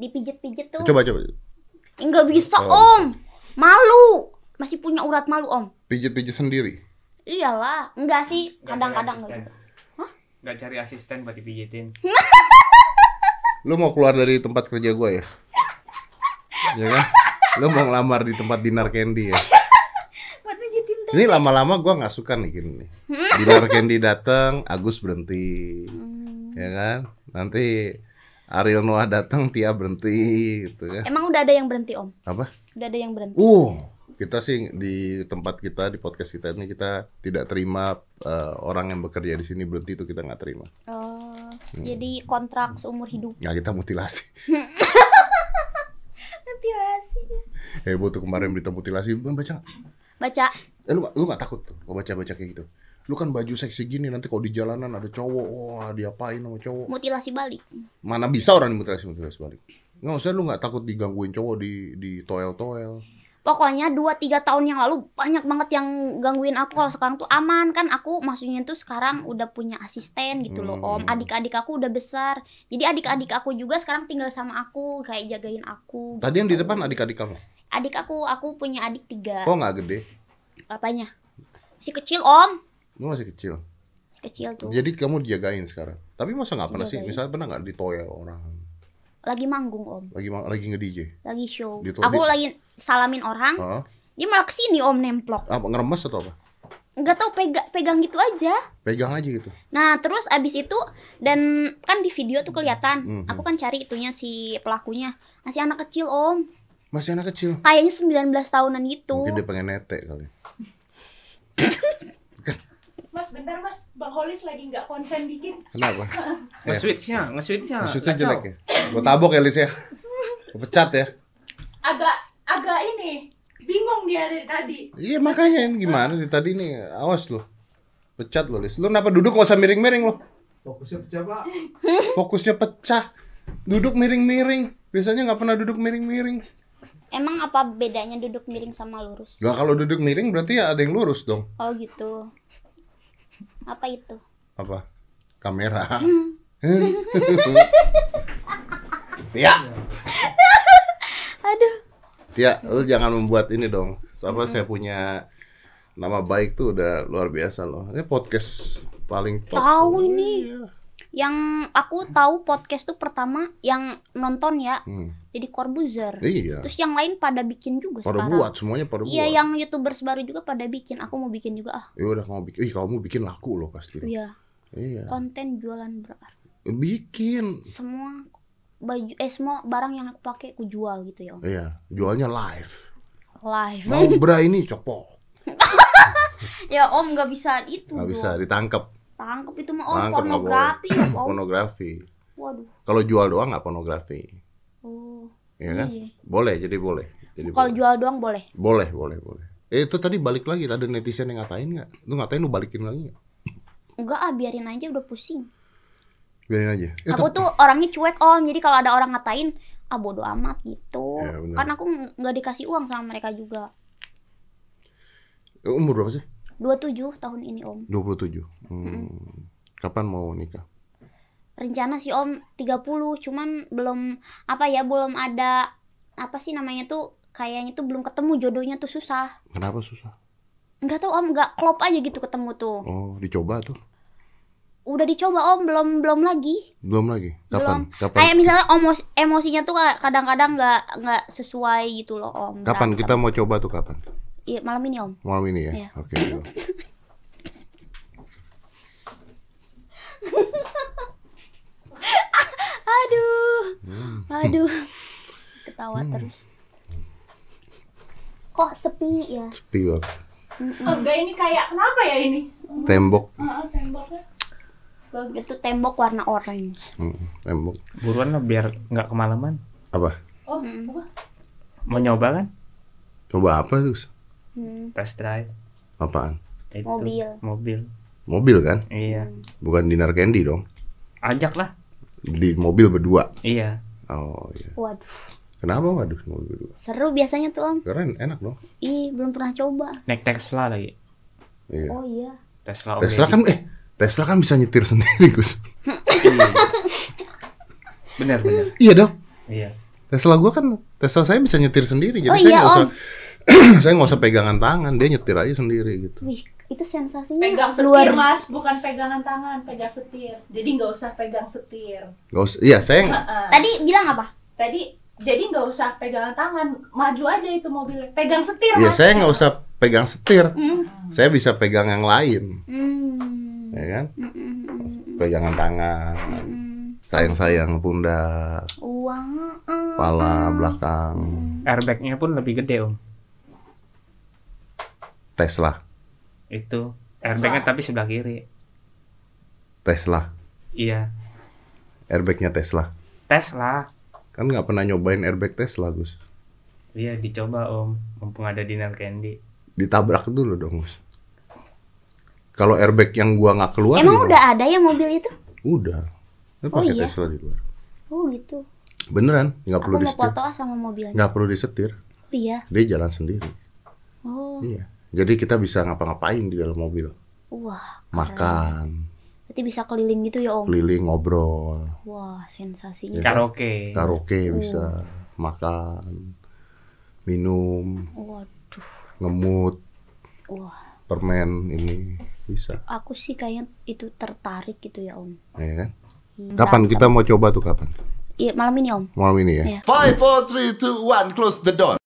dipijet pijit tuh. Coba coba. Enggak eh, bisa, oh. Om. Malu. Masih punya urat malu, Om. pijit pijit sendiri. Iyalah, enggak sih, kadang-kadang enggak. -kadang Enggak cari asisten buat dipijetin. Lu mau keluar dari tempat kerja gue ya? ya kan? Lu mau ngelamar di tempat dinar candy ya? Ini lama-lama gue gak suka nih gini nih. Dinar candy datang, Agus berhenti, hmm. ya kan? Nanti Ariel Noah datang, Tia berhenti gitu ya. Emang udah ada yang berhenti, Om? Apa? Udah ada yang berhenti. Uh, kita sih di tempat kita di podcast kita ini kita tidak terima uh, orang yang bekerja di sini berhenti itu kita nggak terima. Oh, hmm. jadi kontrak seumur hidup. Ya kita mutilasi. mutilasi. hey, butuh kemarin berita mutilasi, baca. Baca. Eh, lu lu gak takut tuh, baca baca kayak gitu? lu kan baju seksi gini nanti kalau di jalanan ada cowok wah diapain sama cowok mutilasi balik mana bisa orang mutilasi mutilasi balik nggak usah lu nggak takut digangguin cowok di di toel toel pokoknya dua tiga tahun yang lalu banyak banget yang gangguin aku kalau sekarang tuh aman kan aku maksudnya tuh sekarang udah punya asisten gitu loh om hmm. adik-adik aku udah besar jadi adik-adik aku juga sekarang tinggal sama aku kayak jagain aku gitu. tadi yang di depan adik-adik kamu adik aku aku punya adik tiga kok nggak gede apanya si kecil om Lu masih kecil. Kecil tuh. Jadi kamu dijagain sekarang. Tapi masa nggak pernah sih? Misalnya pernah nggak ditoyel orang? Lagi manggung om. Lagi ma lagi nge DJ. Lagi show. Dito Aku lagi salamin orang. Huh? Dia malah kesini om nemplok. Apa ngeremes atau apa? nggak tahu pegang pegang gitu aja pegang aja gitu nah terus abis itu dan kan di video tuh kelihatan mm -hmm. aku kan cari itunya si pelakunya masih anak kecil om masih anak kecil kayaknya 19 tahunan itu. mungkin dia pengen netek kali bentar mas bang Holis lagi nggak konsen dikit. kenapa nge-switchnya nge-switchnya nge-switchnya jelek ya, ya? gue tabok ya Lis ya gue pecat ya agak agak ini bingung dia dari tadi iya makanya ini gimana dari tadi ini awas loh. pecat loh Lis lo kenapa duduk gak usah miring-miring lo fokusnya pecah pak fokusnya pecah duduk miring-miring biasanya nggak pernah duduk miring-miring Emang apa bedanya duduk miring sama lurus? gak kalau duduk miring berarti ya ada yang lurus dong. Oh gitu. Apa itu? Apa? Kamera. Hmm. Tia. Aduh. Tia, lu jangan membuat ini dong. siapa hmm. saya punya nama baik tuh udah luar biasa loh. Ini podcast paling top. Tahu ini. Iya. Yang aku tahu podcast tuh pertama yang nonton ya. Hmm jadi korbuzer, Iya. Terus yang lain pada bikin juga pada sekarang. buat semuanya pada iya, buat. Iya, yang youtuber baru juga pada bikin. Aku mau bikin juga ah. Ya udah kamu bikin. Ih, kamu bikin laku loh pasti. Iya. Iya. Konten jualan berarti. Bikin. Semua baju eh semua barang yang aku pakai aku jual gitu ya. Om. Iya, jualnya live. Live. Mau bra ini copok. ya Om nggak bisa itu. Nggak bisa ditangkap. Tangkap itu mah Om pornografi Pornografi. Waduh. Kalau jual doang nggak pornografi. Iya kan? Iya. Boleh, jadi boleh. Jadi Kalau jual doang boleh. Boleh, boleh, boleh. Eh, itu tadi balik lagi ada netizen yang ngatain nggak? Lu ngatain lu balikin lagi nggak? Enggak ah, biarin aja udah pusing. Biarin aja. Ya, aku tuh orangnya cuek om, jadi kalau ada orang ngatain, ah bodo amat gitu. Ya, Karena kan aku nggak dikasih uang sama mereka juga. Eh, umur berapa sih? 27 tahun ini om. 27. Hmm. Mm Kapan mau nikah? rencana sih om 30 cuman belum apa ya belum ada apa sih namanya tuh kayaknya tuh belum ketemu jodohnya tuh susah kenapa susah Enggak tahu om enggak klop aja gitu ketemu tuh oh dicoba tuh udah dicoba om belum belum lagi belum lagi kapan belum. kapan kayak misalnya om emosinya tuh kadang-kadang enggak -kadang nggak sesuai gitu loh om kapan Berat, nah, kita ketemu. mau coba tuh kapan iya malam ini om malam ini ya, ya. oke okay, hmm. aduh ketawa hmm. terus kok sepi ya sepi banget mm oh, ini kayak kenapa ya ini tembok uh, temboknya itu tembok warna orange hmm, tembok buruan lah biar nggak kemalaman apa oh mm. mau nyoba kan coba apa terus hmm. test drive apaan itu, mobil mobil mobil kan iya hmm. bukan dinar candy dong ajak lah di mobil berdua. Iya. Oh iya. Waduh. Kenapa waduh mobil berdua? Seru biasanya tuh om. Keren, enak dong. Ih belum pernah coba. Naik Tesla lagi. Iya. Oh iya. Tesla. Okay. Tesla kan eh Tesla kan bisa nyetir sendiri Gus. Iya. bener bener. Iya dong. Iya. Tesla gue kan Tesla saya bisa nyetir sendiri jadi oh, saya iya, nggak iya, usah saya nggak usah pegangan tangan dia nyetir aja sendiri gitu. Wih itu sensasinya pegang setir luar. mas bukan pegangan tangan pegang setir jadi nggak usah pegang setir nggak usah iya saya uh tadi bilang apa tadi jadi nggak usah pegangan tangan maju aja itu mobilnya pegang setir iya saya nggak usah pegang setir mm. saya bisa pegang yang lain mm. ya kan mm pegangan tangan mm sayang-sayang bunda uang eh, kepala eh. belakang airbagnya pun lebih gede om Tesla itu airbagnya tapi sebelah kiri Tesla iya airbagnya Tesla Tesla kan nggak pernah nyobain airbag Tesla Gus iya dicoba om mumpung ada dinner candy ditabrak dulu dong Gus kalau airbag yang gua nggak keluar emang udah ada ya mobil itu udah dia oh pakai iya? Tesla di luar oh gitu beneran nggak perlu disetir nggak perlu disetir oh iya dia jalan sendiri oh iya jadi kita bisa ngapa-ngapain di dalam mobil. Wah. Keren. Makan. Berarti bisa keliling gitu ya Om? Keliling ngobrol. Wah sensasinya. Ya, karaoke. Karaoke uh. bisa. Makan. Minum. Waduh. Ngemut. Wah. Permen ini bisa. Aku sih kayaknya itu tertarik gitu ya Om. Iya kan? Iya. Kapan kita mau coba tuh kapan? Iya malam ini om. Malam ini ya. Iya. Five, four, three, two, one, close the door.